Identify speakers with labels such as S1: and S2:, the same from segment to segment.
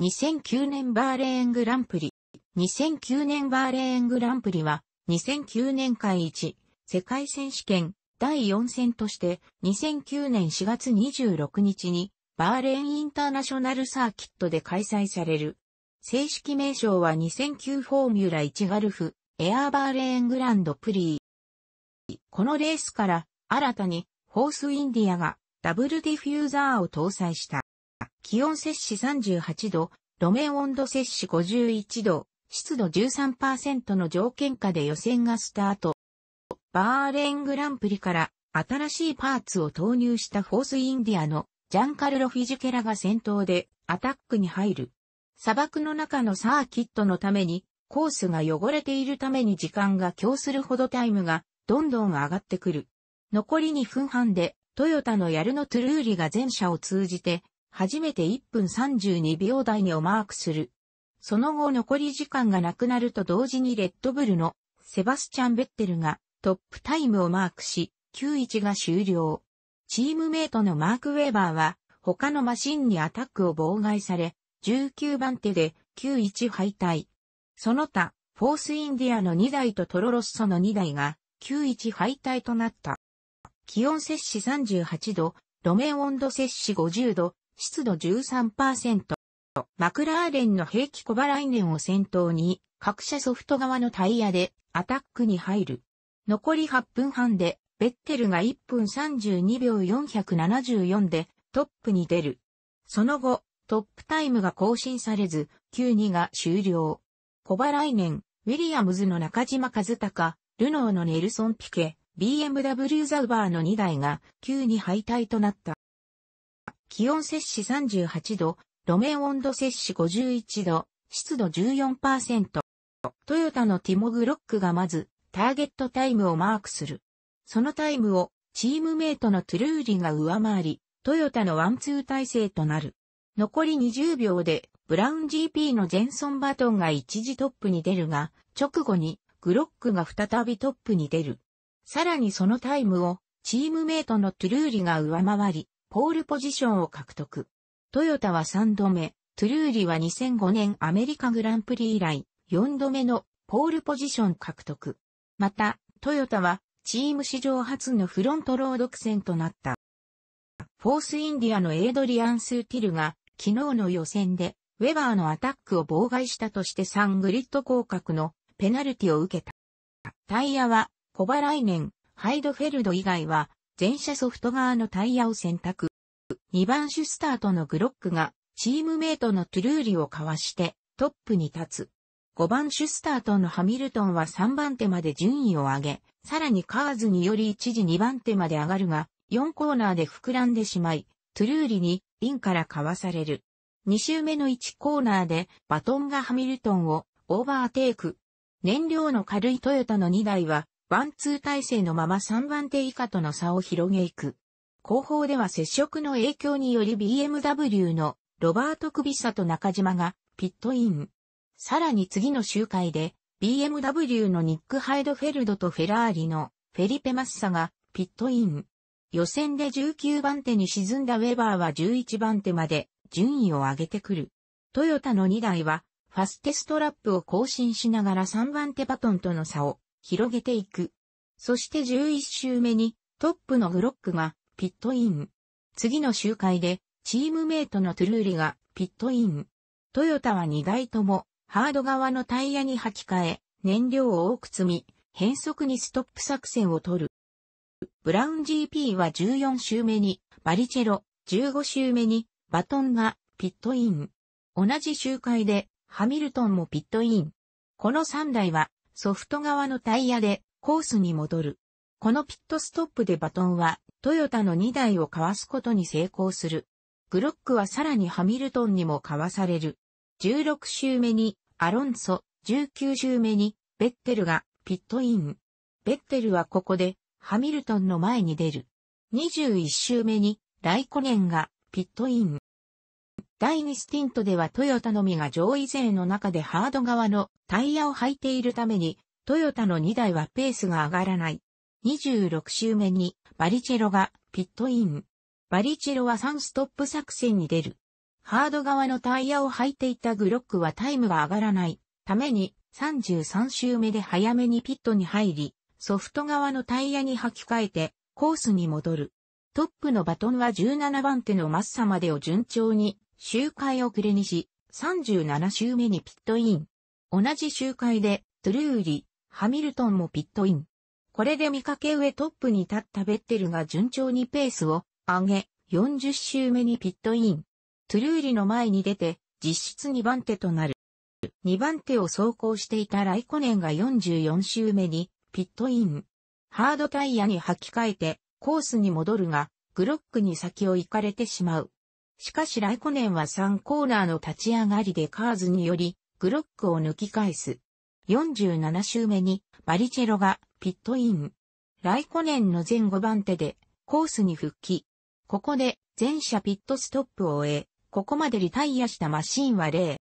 S1: 2009年バーレーングランプリ。2009年バーレーングランプリは、2009年会1、世界選手権第4戦として、2009年4月26日に、バーレーンインターナショナルサーキットで開催される。正式名称は2009フォーミュラ1ガルフ、エアーバーレーングランドプリー。このレースから、新たに、ホースインディアが、ダブルディフューザーを搭載した。気温摂氏38度、路面温度摂氏51度、湿度13%の条件下で予選がスタート。バーレングランプリから新しいパーツを投入したフォースインディアのジャンカルロ・フィジケラが先頭でアタックに入る。砂漠の中のサーキットのためにコースが汚れているために時間が供するほどタイムがどんどん上がってくる。残り2分半でトヨタのヤルノ・トゥルーリが全車を通じて初めて1分32秒台にをマークする。その後残り時間がなくなると同時にレッドブルのセバスチャン・ベッテルがトップタイムをマークし、91が終了。チームメイトのマーク・ウェーバーは他のマシンにアタックを妨害され、19番手で91敗退。その他、フォースインディアの2台とトロロッソの2台が91敗退となった。気温摂氏38度、路面温度摂氏50度、湿度13%。マクラーレンの兵器小払い年を先頭に、各社ソフト側のタイヤでアタックに入る。残り8分半で、ベッテルが1分32秒474でトップに出る。その後、トップタイムが更新されず、92が終了。小払い年、ウィリアムズの中島和孝、ルノーのネルソン・ピケ、BMW ザウバーの2台が9に敗退となった。気温摂氏38度、路面温度摂氏51度、湿度14%。トヨタのティモ・グロックがまず、ターゲットタイムをマークする。そのタイムを、チームメイトのトゥルーリが上回り、トヨタのワンツー体制となる。残り20秒で、ブラウン GP のジェンソン・バトンが一時トップに出るが、直後に、グロックが再びトップに出る。さらにそのタイムを、チームメイトのトゥルーリが上回り、ポールポジションを獲得。トヨタは3度目、トゥルーリは2005年アメリカグランプリ以来4度目のポールポジション獲得。また、トヨタはチーム史上初のフロントロード苦戦となった。フォースインディアのエイドリアン・スーティルが昨日の予選でウェバーのアタックを妨害したとして3グリッド降格のペナルティを受けた。タイヤはコバライネン、ハイドフェルド以外は全車ソフト側のタイヤを選択。2番手スタートのグロックがチームメイトのトゥルーリをかわしてトップに立つ。5番手スタートのハミルトンは3番手まで順位を上げ、さらにカーズにより一時2番手まで上がるが、4コーナーで膨らんでしまい、トゥルーリにインからかわされる。2周目の1コーナーでバトンがハミルトンをオーバーテイク。燃料の軽いトヨタの2台はワンツー体制のまま3番手以下との差を広げいく。後方では接触の影響により BMW のロバート・クビサと中島がピットイン。さらに次の周回で BMW のニック・ハイドフェルドとフェラーリのフェリペ・マッサがピットイン。予選で19番手に沈んだウェバーは11番手まで順位を上げてくる。トヨタの2台はファステストラップを更新しながら3番手バトンとの差を広げていく。そして11周目にトップのグロックがピットイン。次の周回でチームメイトのトゥルーリがピットイン。トヨタは2台ともハード側のタイヤに履き替え燃料を多く積み変速にストップ作戦を取る。ブラウン GP は14周目にバリチェロ、15周目にバトンがピットイン。同じ周回でハミルトンもピットイン。この3台はソフト側のタイヤでコースに戻る。このピットストップでバトンはトヨタの2台をかわすことに成功する。グロックはさらにハミルトンにもかわされる。16周目にアロンソ、19周目にベッテルがピットイン。ベッテルはここでハミルトンの前に出る。21周目にライコネンがピットイン。第2スティントではトヨタのみが上位勢の中でハード側のタイヤを履いているために、トヨタの2台はペースが上がらない。26周目にバリチェロがピットイン。バリチェロは3ストップ作戦に出る。ハード側のタイヤを履いていたグロックはタイムが上がらないために33周目で早めにピットに入り、ソフト側のタイヤに履き替えてコースに戻る。トップのバトンは17番手のマッサまでを順調に周回遅れにし、37周目にピットイン。同じ周回で、トゥルーリ、ハミルトンもピットイン。これで見かけ上トップに立ったベッテルが順調にペースを上げ、40周目にピットイン。トゥルーリの前に出て、実質2番手となる。2番手を走行していたライコネンが44周目に、ピットイン。ハードタイヤに履き替えて、コースに戻るが、グロックに先を行かれてしまう。しかしライコネンは3コーナーの立ち上がりでカーズにより、グロックを抜き返す。47周目に、バリチェロがピットイン。ライコネンの前5番手で、コースに復帰。ここで、全車ピットストップを終え、ここまでリタイアしたマシーンは0。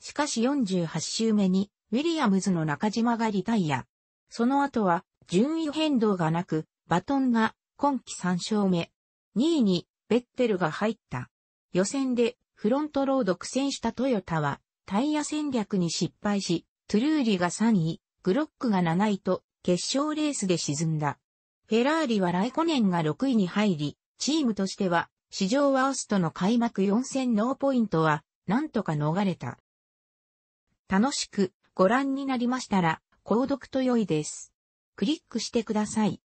S1: しかし48周目に、ウィリアムズの中島がリタイア。その後は、順位変動がなく、バトンが今季3勝目。2位にベッテルが入った。予選でフロントロード苦戦したトヨタはタイヤ戦略に失敗し、トゥルーリが3位、グロックが7位と決勝レースで沈んだ。フェラーリはライコネンが6位に入り、チームとしては史上ワーストの開幕4戦ノーポイントはなんとか逃れた。楽しくご覧になりましたら、購読と良いです。クリックしてください。